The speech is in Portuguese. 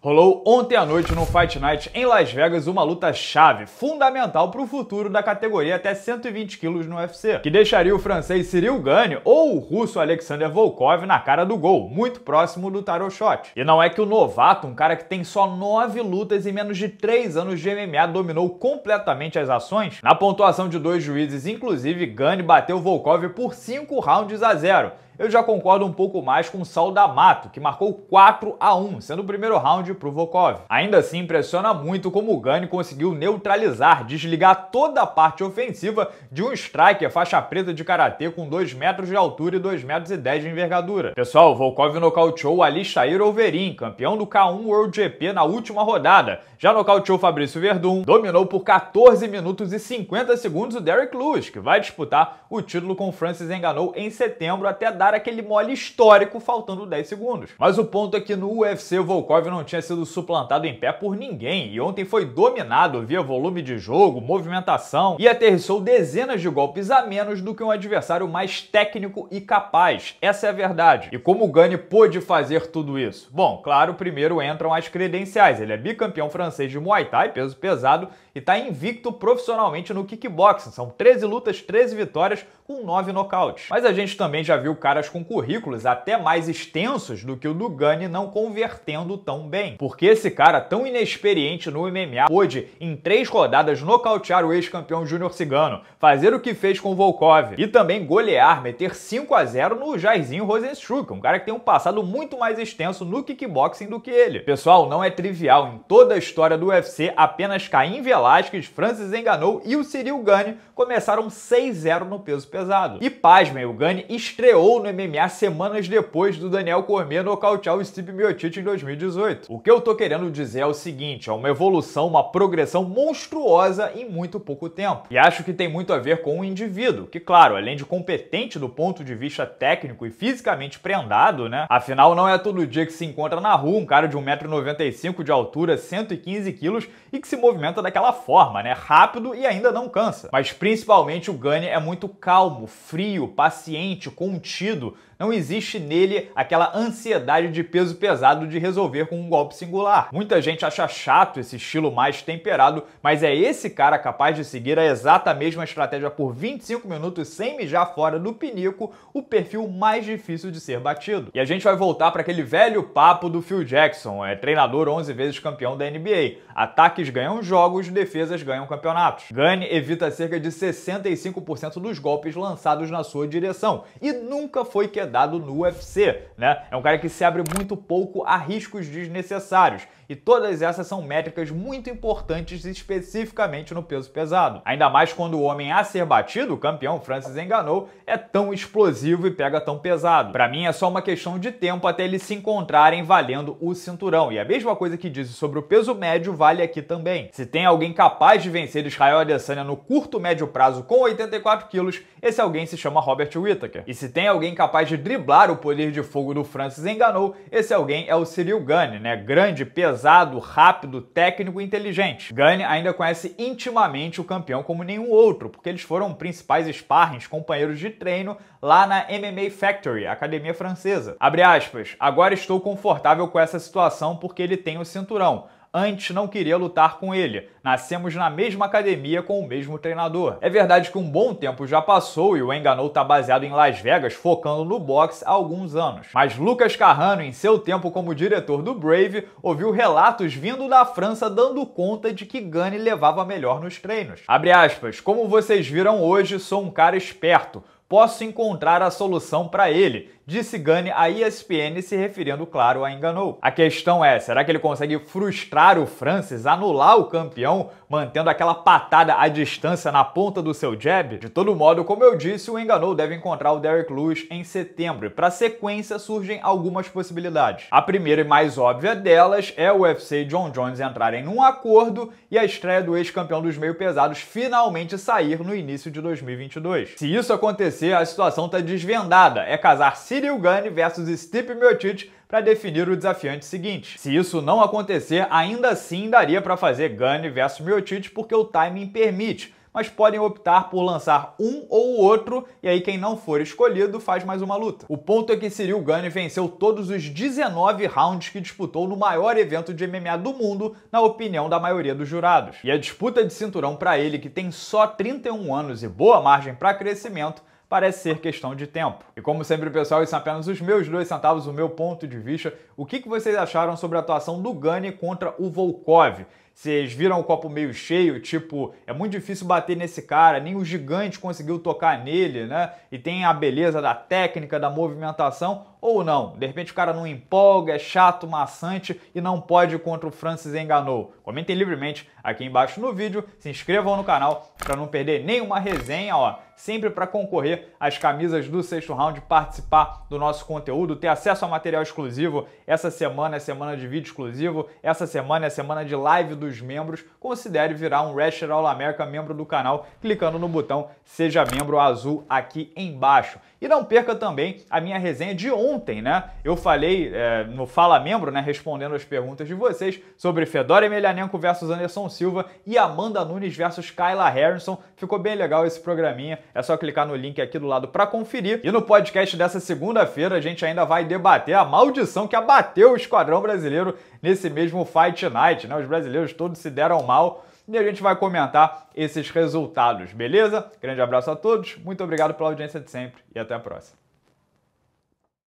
Rolou ontem à noite no Fight Night em Las Vegas uma luta chave, fundamental para o futuro da categoria até 120 quilos no UFC, que deixaria o francês Cyril Gane ou o russo Alexander Volkov na cara do gol, muito próximo do tarot shot. E não é que o novato, um cara que tem só nove lutas e menos de três anos de MMA, dominou completamente as ações. Na pontuação de dois juízes, inclusive, Gane bateu Volkov por cinco rounds a zero eu já concordo um pouco mais com o Sal D'Amato, que marcou 4 a 1, sendo o primeiro round para Vokov. Ainda assim, impressiona muito como o Gani conseguiu neutralizar, desligar toda a parte ofensiva de um striker faixa preta de karatê com 2 metros de altura e 2 metros e 10 de envergadura. Pessoal, Volkov nocauteou o Shair Overin, campeão do K1 World GP na última rodada. Já nocauteou Fabrício Verdun, dominou por 14 minutos e 50 segundos o Derek Lewis, que vai disputar o título com o Francis Enganou em setembro até dar dar aquele mole histórico faltando 10 segundos. Mas o ponto é que no UFC o Volkov não tinha sido suplantado em pé por ninguém e ontem foi dominado via volume de jogo, movimentação e aterrissou dezenas de golpes a menos do que um adversário mais técnico e capaz. Essa é a verdade. E como o Gani pôde fazer tudo isso? Bom, claro, primeiro entram as credenciais. Ele é bicampeão francês de Muay Thai, peso pesado, e tá invicto profissionalmente no kickboxing. São 13 lutas, 13 vitórias, com 9 nocautes. Mas a gente também já viu caras com currículos até mais extensos do que o do Gani não convertendo tão bem. Porque esse cara tão inexperiente no MMA pôde, em três rodadas, nocautear o ex-campeão Júnior Cigano, fazer o que fez com Volkov e também golear, meter 5 a 0 no Jairzinho Rosenstruck, um cara que tem um passado muito mais extenso no kickboxing do que ele. Pessoal, não é trivial. Em toda a história do UFC, apenas Caim Velar Velasquez, Francis Enganou e o Cyril Gane começaram 6-0 no peso pesado. E pasmem, o Gane estreou no MMA semanas depois do Daniel Cormier nocautear o Steve Miocic em 2018. O que eu tô querendo dizer é o seguinte, é uma evolução, uma progressão monstruosa em muito pouco tempo. E acho que tem muito a ver com o indivíduo, que claro, além de competente do ponto de vista técnico e fisicamente prendado, né? Afinal, não é todo dia que se encontra na rua um cara de 1,95m de altura, 115kg e que se movimenta daquela forma, né? Rápido e ainda não cansa. Mas principalmente o Gunny é muito calmo, frio, paciente, contido. Não existe nele aquela ansiedade de peso pesado de resolver com um golpe singular. Muita gente acha chato esse estilo mais temperado, mas é esse cara capaz de seguir a exata mesma estratégia por 25 minutos sem mijar fora do pinico, o perfil mais difícil de ser batido. E a gente vai voltar para aquele velho papo do Phil Jackson, é treinador 11 vezes campeão da NBA. Ataques ganham jogos, defesas ganham campeonatos. Gane evita cerca de 65% dos golpes lançados na sua direção e nunca foi quedado no UFC, né? É um cara que se abre muito pouco a riscos desnecessários e todas essas são métricas muito importantes especificamente no peso pesado. Ainda mais quando o homem a ser batido, o campeão Francis enganou, é tão explosivo e pega tão pesado. Para mim é só uma questão de tempo até eles se encontrarem valendo o cinturão. E a mesma coisa que disse sobre o peso médio vale aqui também. Se tem alguém capaz de vencer Israel Adesanya no curto médio prazo com 84 quilos, esse alguém se chama Robert Whittaker. E se tem alguém capaz de driblar o poder de fogo do Francis Enganou, esse alguém é o Cyril Gane, né? Grande, pesado, rápido, técnico e inteligente. Gane ainda conhece intimamente o campeão como nenhum outro, porque eles foram principais sparrings, companheiros de treino lá na MMA Factory, academia francesa. Abre aspas, agora estou confortável com essa situação porque ele tem o cinturão antes não queria lutar com ele. Nascemos na mesma academia com o mesmo treinador. É verdade que um bom tempo já passou e o Enganou está baseado em Las Vegas, focando no boxe há alguns anos. Mas Lucas Carrano, em seu tempo como diretor do Brave, ouviu relatos vindo da França dando conta de que Gane levava melhor nos treinos. Abre aspas, como vocês viram hoje, sou um cara esperto posso encontrar a solução para ele, disse Gunny à ESPN, se referindo, claro, a Enganou. A questão é, será que ele consegue frustrar o Francis, anular o campeão mantendo aquela patada à distância na ponta do seu jab? De todo modo, como eu disse, o Enganou deve encontrar o Derek Lewis em setembro. E para sequência surgem algumas possibilidades. A primeira e mais óbvia delas é o UFC e John Jones entrarem num acordo e a estreia do ex-campeão dos meio pesados finalmente sair no início de 2022. Se isso acontecer, a situação está desvendada. É casar Cyril Gane versus Stipe Miocic para definir o desafiante seguinte. Se isso não acontecer, ainda assim daria para fazer Gane versus Miocic porque o timing permite, mas podem optar por lançar um ou outro, e aí quem não for escolhido faz mais uma luta. O ponto é que Cyril Gane venceu todos os 19 rounds que disputou no maior evento de MMA do mundo, na opinião da maioria dos jurados. E a disputa de cinturão para ele, que tem só 31 anos e boa margem para crescimento, parece ser questão de tempo. E como sempre, pessoal, isso são é apenas os meus dois centavos, o meu ponto de vista. O que vocês acharam sobre a atuação do Gani contra o Volkov? Vocês viram o copo meio cheio? Tipo, é muito difícil bater nesse cara, nem o gigante conseguiu tocar nele, né? E tem a beleza da técnica, da movimentação, ou não. De repente o cara não empolga, é chato, maçante e não pode contra o Francis Enganou. Comentem livremente aqui embaixo no vídeo, se inscrevam no canal para não perder nenhuma resenha, ó. Sempre para concorrer às camisas do sexto round, participar do nosso conteúdo, ter acesso a material exclusivo. Essa semana é semana de vídeo exclusivo, essa semana é semana de live do dos membros, considere virar um Ratchet All America membro do canal, clicando no botão Seja Membro Azul aqui embaixo. E não perca também a minha resenha de ontem, né? Eu falei é, no Fala Membro, né, respondendo as perguntas de vocês, sobre Fedora Emelianenko versus Anderson Silva e Amanda Nunes versus Kyla Harrison. Ficou bem legal esse programinha, é só clicar no link aqui do lado para conferir. E no podcast dessa segunda-feira a gente ainda vai debater a maldição que abateu o esquadrão brasileiro nesse mesmo Fight Night, né? Os brasileiros todos se deram mal e a gente vai comentar esses resultados, beleza? Grande abraço a todos, muito obrigado pela audiência de sempre e até a próxima.